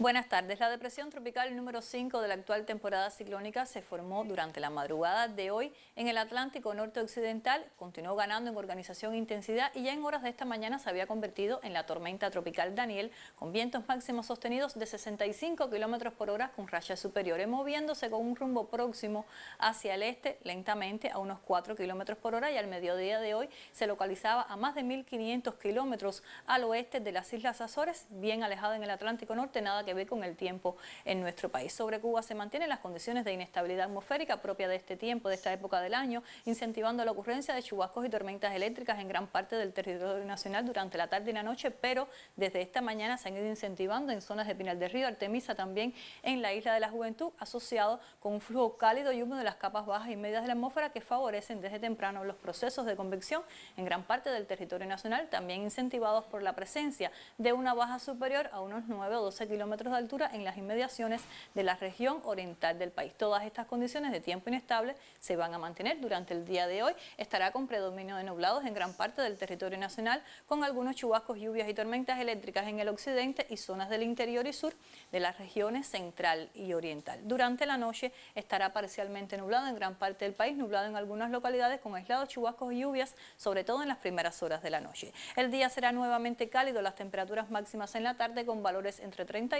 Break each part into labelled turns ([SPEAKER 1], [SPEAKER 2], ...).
[SPEAKER 1] Buenas tardes. La depresión tropical número 5 de la actual temporada ciclónica se formó durante la madrugada de hoy en el Atlántico Norte Occidental, continuó ganando en organización e intensidad y ya en horas de esta mañana se había convertido en la tormenta tropical Daniel, con vientos máximos sostenidos de 65 kilómetros por hora con rachas superiores, moviéndose con un rumbo próximo hacia el este lentamente a unos 4 kilómetros por hora y al mediodía de hoy se localizaba a más de 1.500 kilómetros al oeste de las Islas Azores, bien alejada en el Atlántico Norte, nada ve con el tiempo en nuestro país. Sobre Cuba se mantienen las condiciones de inestabilidad atmosférica propia de este tiempo, de esta época del año, incentivando la ocurrencia de chubascos y tormentas eléctricas en gran parte del territorio nacional durante la tarde y la noche, pero desde esta mañana se han ido incentivando en zonas de Pinal del Río, Artemisa también en la Isla de la Juventud, asociado con un flujo cálido y húmedo de las capas bajas y medias de la atmósfera que favorecen desde temprano los procesos de convección en gran parte del territorio nacional, también incentivados por la presencia de una baja superior a unos 9 o 12 kilómetros de altura en las inmediaciones de la región oriental del país. Todas estas condiciones de tiempo inestable se van a mantener durante el día de hoy. Estará con predominio de nublados en gran parte del territorio nacional, con algunos chubascos, lluvias y tormentas eléctricas en el occidente y zonas del interior y sur de las regiones central y oriental. Durante la noche estará parcialmente nublado en gran parte del país, nublado en algunas localidades con aislados chubascos y lluvias, sobre todo en las primeras horas de la noche. El día será nuevamente cálido, las temperaturas máximas en la tarde con valores entre 30 y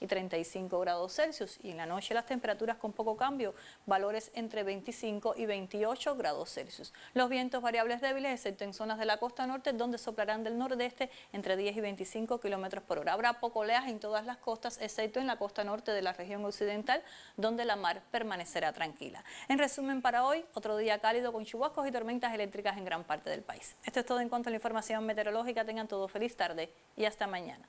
[SPEAKER 1] y 35 grados Celsius y en la noche las temperaturas con poco cambio, valores entre 25 y 28 grados Celsius. Los vientos variables débiles, excepto en zonas de la costa norte, donde soplarán del nordeste entre 10 y 25 kilómetros por hora. Habrá poco oleaje en todas las costas, excepto en la costa norte de la región occidental, donde la mar permanecerá tranquila. En resumen, para hoy, otro día cálido con chubascos y tormentas eléctricas en gran parte del país. Esto es todo en cuanto a la información meteorológica. Tengan todo feliz tarde y hasta mañana.